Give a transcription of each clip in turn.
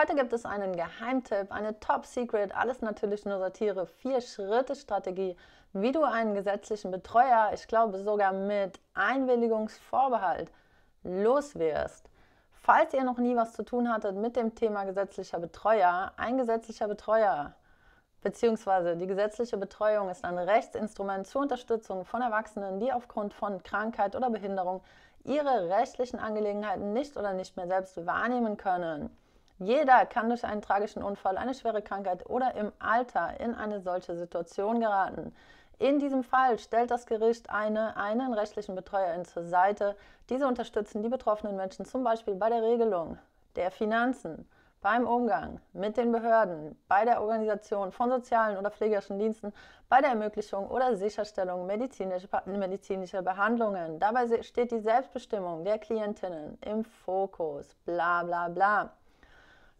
Heute gibt es einen Geheimtipp, eine Top Secret, alles natürlich nur Satire, Vier-Schritte-Strategie, wie du einen gesetzlichen Betreuer, ich glaube sogar mit Einwilligungsvorbehalt, loswirst. Falls ihr noch nie was zu tun hattet mit dem Thema gesetzlicher Betreuer, ein gesetzlicher Betreuer bzw. die gesetzliche Betreuung ist ein Rechtsinstrument zur Unterstützung von Erwachsenen, die aufgrund von Krankheit oder Behinderung ihre rechtlichen Angelegenheiten nicht oder nicht mehr selbst wahrnehmen können. Jeder kann durch einen tragischen Unfall, eine schwere Krankheit oder im Alter in eine solche Situation geraten. In diesem Fall stellt das Gericht eine, einen rechtlichen Betreuerin zur Seite. Diese unterstützen die betroffenen Menschen zum Beispiel bei der Regelung der Finanzen, beim Umgang mit den Behörden, bei der Organisation von sozialen oder pflegerischen Diensten, bei der Ermöglichung oder Sicherstellung medizinischer, medizinischer Behandlungen. Dabei steht die Selbstbestimmung der Klientinnen im Fokus. Bla bla bla.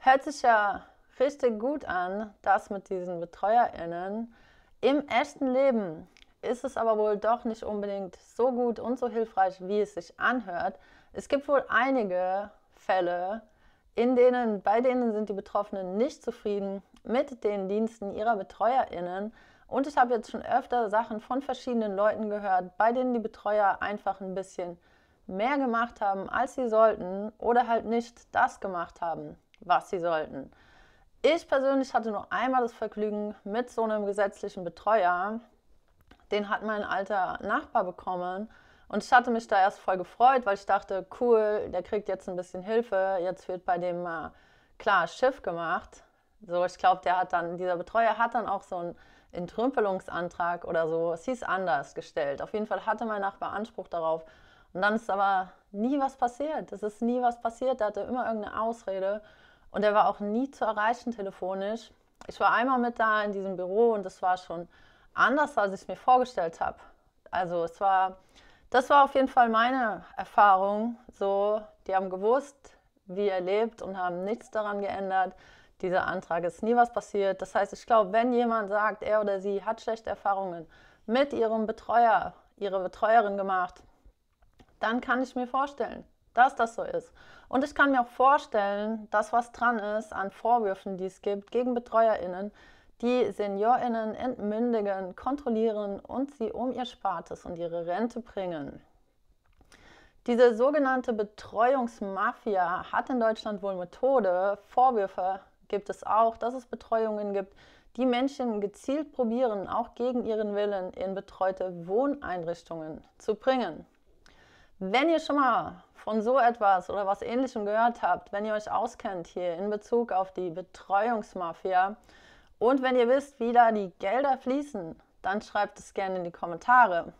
Hört sich ja richtig gut an, das mit diesen BetreuerInnen. Im echten Leben ist es aber wohl doch nicht unbedingt so gut und so hilfreich, wie es sich anhört. Es gibt wohl einige Fälle, in denen, bei denen sind die Betroffenen nicht zufrieden mit den Diensten ihrer BetreuerInnen. Und ich habe jetzt schon öfter Sachen von verschiedenen Leuten gehört, bei denen die Betreuer einfach ein bisschen mehr gemacht haben, als sie sollten oder halt nicht das gemacht haben, was sie sollten. Ich persönlich hatte nur einmal das Vergnügen mit so einem gesetzlichen Betreuer. Den hat mein alter Nachbar bekommen. Und ich hatte mich da erst voll gefreut, weil ich dachte, cool, der kriegt jetzt ein bisschen Hilfe. Jetzt wird bei dem mal äh, klar Schiff gemacht. So, ich glaube, der hat dann, dieser Betreuer hat dann auch so einen Entrümpelungsantrag oder so, es hieß anders gestellt. Auf jeden Fall hatte mein Nachbar Anspruch darauf. Und dann ist aber nie was passiert. Es ist nie was passiert. Da hatte immer irgendeine Ausrede. Und er war auch nie zu erreichen telefonisch. Ich war einmal mit da in diesem Büro und das war schon anders, als ich es mir vorgestellt habe. Also es war, das war auf jeden Fall meine Erfahrung. So, die haben gewusst, wie er lebt und haben nichts daran geändert. Dieser Antrag ist nie was passiert. Das heißt, ich glaube, wenn jemand sagt, er oder sie hat schlechte Erfahrungen mit ihrem Betreuer, ihrer Betreuerin gemacht, dann kann ich mir vorstellen, dass das so ist. Und ich kann mir auch vorstellen, dass was dran ist an Vorwürfen, die es gibt gegen BetreuerInnen, die SeniorInnen entmündigen, kontrollieren und sie um ihr Spartes und ihre Rente bringen. Diese sogenannte Betreuungsmafia hat in Deutschland wohl Methode. Vorwürfe gibt es auch, dass es Betreuungen gibt, die Menschen gezielt probieren, auch gegen ihren Willen in betreute Wohneinrichtungen zu bringen. Wenn ihr schon mal von so etwas oder was ähnlichem gehört habt, wenn ihr euch auskennt hier in Bezug auf die Betreuungsmafia und wenn ihr wisst, wie da die Gelder fließen, dann schreibt es gerne in die Kommentare.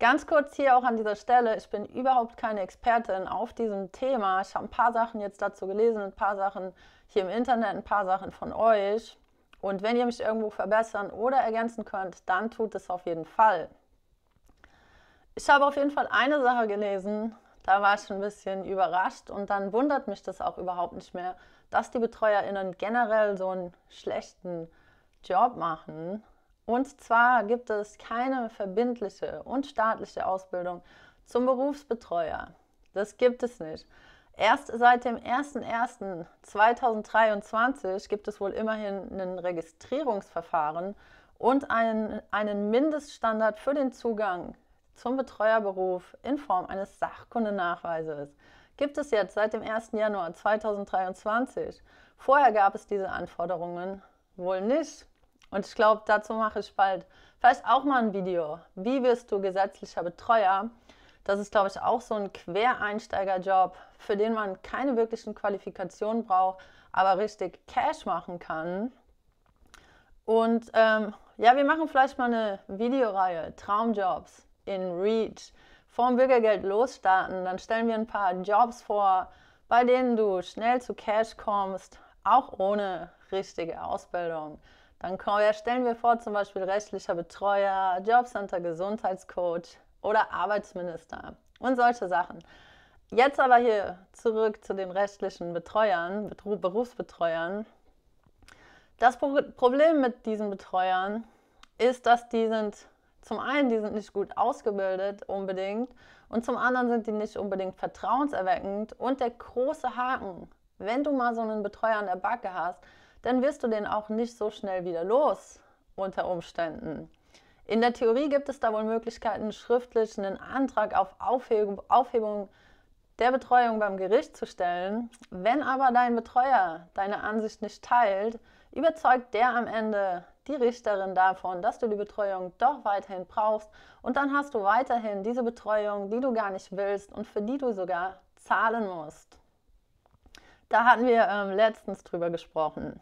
Ganz kurz hier auch an dieser Stelle, ich bin überhaupt keine Expertin auf diesem Thema. Ich habe ein paar Sachen jetzt dazu gelesen, ein paar Sachen hier im Internet, ein paar Sachen von euch. Und wenn ihr mich irgendwo verbessern oder ergänzen könnt, dann tut es auf jeden Fall. Ich habe auf jeden Fall eine Sache gelesen, da war ich schon ein bisschen überrascht und dann wundert mich das auch überhaupt nicht mehr, dass die BetreuerInnen generell so einen schlechten Job machen. Und zwar gibt es keine verbindliche und staatliche Ausbildung zum Berufsbetreuer. Das gibt es nicht. Erst seit dem 01.01.2023 gibt es wohl immerhin ein Registrierungsverfahren und einen, einen Mindeststandard für den Zugang zum Betreuerberuf in Form eines Sachkundenachweises gibt es jetzt seit dem 1. Januar 2023. Vorher gab es diese Anforderungen wohl nicht. Und ich glaube, dazu mache ich bald vielleicht auch mal ein Video. Wie wirst du gesetzlicher Betreuer? Das ist, glaube ich, auch so ein Quereinsteigerjob, für den man keine wirklichen Qualifikationen braucht, aber richtig Cash machen kann. Und ähm, ja, wir machen vielleicht mal eine Videoreihe Traumjobs in Reach vorm Bürgergeld losstarten, dann stellen wir ein paar Jobs vor, bei denen du schnell zu Cash kommst, auch ohne richtige Ausbildung. Dann stellen wir vor, zum Beispiel rechtlicher Betreuer, Jobcenter, Gesundheitscoach oder Arbeitsminister und solche Sachen. Jetzt aber hier zurück zu den rechtlichen Betreuern, Berufsbetreuern. Das Problem mit diesen Betreuern ist, dass die sind zum einen, die sind nicht gut ausgebildet unbedingt und zum anderen sind die nicht unbedingt vertrauenserweckend. Und der große Haken, wenn du mal so einen Betreuer an der Backe hast, dann wirst du den auch nicht so schnell wieder los unter Umständen. In der Theorie gibt es da wohl Möglichkeiten, schriftlich einen Antrag auf Aufhebung, Aufhebung der Betreuung beim Gericht zu stellen. Wenn aber dein Betreuer deine Ansicht nicht teilt, überzeugt der am Ende die Richterin davon, dass du die Betreuung doch weiterhin brauchst und dann hast du weiterhin diese Betreuung, die du gar nicht willst und für die du sogar zahlen musst. Da hatten wir äh, letztens drüber gesprochen.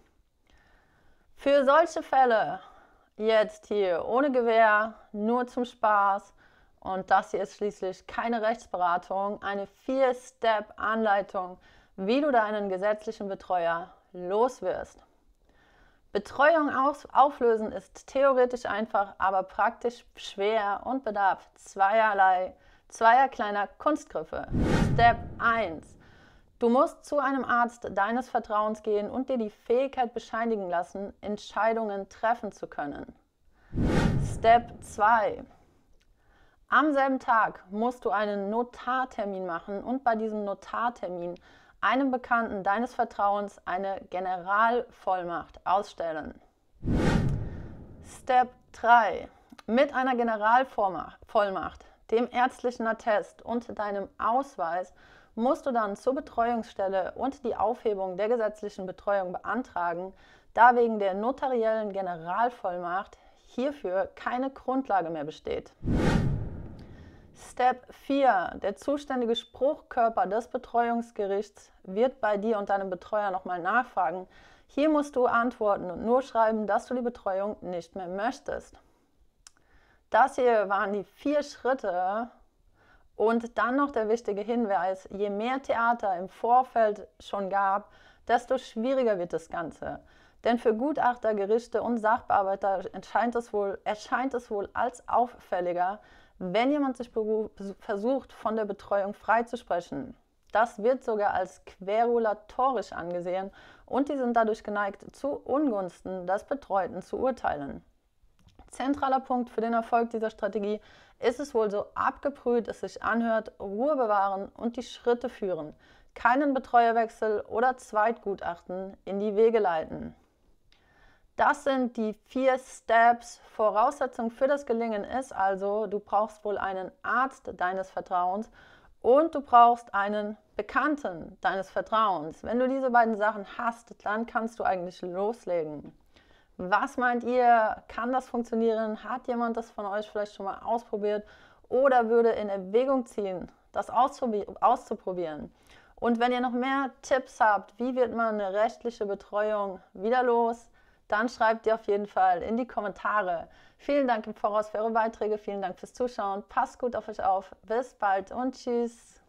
Für solche Fälle jetzt hier ohne Gewähr, nur zum Spaß und das hier ist schließlich keine Rechtsberatung, eine 4 step anleitung wie du deinen gesetzlichen Betreuer los wirst. Betreuung auflösen ist theoretisch einfach, aber praktisch schwer und bedarf zweierlei, zweier kleiner Kunstgriffe. Step 1. Du musst zu einem Arzt deines Vertrauens gehen und dir die Fähigkeit bescheinigen lassen, Entscheidungen treffen zu können. Step 2. Am selben Tag musst du einen Notartermin machen und bei diesem Notartermin einem Bekannten deines Vertrauens eine Generalvollmacht ausstellen. Step 3. Mit einer Generalvollmacht, dem ärztlichen Attest und deinem Ausweis musst du dann zur Betreuungsstelle und die Aufhebung der gesetzlichen Betreuung beantragen, da wegen der notariellen Generalvollmacht hierfür keine Grundlage mehr besteht. Step 4. Der zuständige Spruchkörper des Betreuungsgerichts wird bei dir und deinem Betreuer nochmal nachfragen. Hier musst du antworten und nur schreiben, dass du die Betreuung nicht mehr möchtest. Das hier waren die vier Schritte. Und dann noch der wichtige Hinweis, je mehr Theater im Vorfeld schon gab, desto schwieriger wird das Ganze. Denn für Gutachter, Gerichte und Sachbearbeiter erscheint es wohl, erscheint es wohl als auffälliger, wenn jemand sich versucht, von der Betreuung freizusprechen, das wird sogar als querulatorisch angesehen und die sind dadurch geneigt, zu Ungunsten des Betreuten zu urteilen. Zentraler Punkt für den Erfolg dieser Strategie ist es wohl so abgebrüht es sich anhört, Ruhe bewahren und die Schritte führen, keinen Betreuerwechsel oder Zweitgutachten in die Wege leiten. Das sind die vier Steps. Voraussetzung für das Gelingen ist also, du brauchst wohl einen Arzt deines Vertrauens und du brauchst einen Bekannten deines Vertrauens. Wenn du diese beiden Sachen hast, dann kannst du eigentlich loslegen. Was meint ihr? Kann das funktionieren? Hat jemand das von euch vielleicht schon mal ausprobiert oder würde in Erwägung ziehen, das auszuprobieren? Und wenn ihr noch mehr Tipps habt, wie wird man eine rechtliche Betreuung wieder los? dann schreibt ihr auf jeden Fall in die Kommentare. Vielen Dank im Voraus für eure Beiträge, vielen Dank fürs Zuschauen. Passt gut auf euch auf. Bis bald und tschüss.